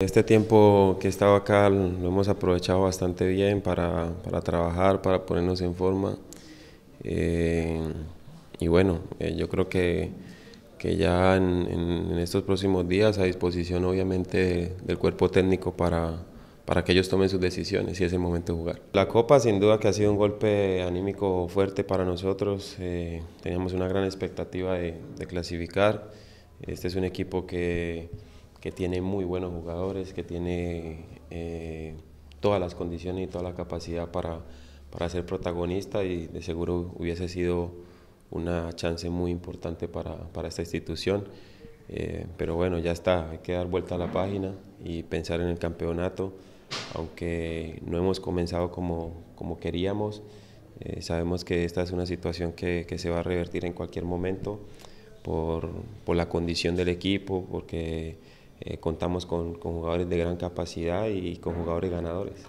Este tiempo que he estado acá lo hemos aprovechado bastante bien para, para trabajar, para ponernos en forma. Eh, y bueno, eh, yo creo que, que ya en, estos próximos días a disposición obviamente del cuerpo técnico para, para que ellos tomen sus decisiones y es el momento de jugar. La Copa sin duda que ha sido un golpe anímico fuerte para nosotros, eh, teníamos una gran expectativa de, clasificar, este es un equipo que, que tiene muy buenos jugadores, que tiene eh, todas las condiciones y toda la capacidad para, ser protagonista y de seguro hubiese sido una chance muy importante para, esta institución. Eh, pero bueno, ya está, hay que dar vuelta a la página y pensar en el campeonato, aunque no hemos comenzado como, como queríamos. Eh, sabemos que esta es una situación que, se va a revertir en cualquier momento por, por la condición del equipo, porque eh, contamos con, con jugadores de gran capacidad y con jugadores ganadores.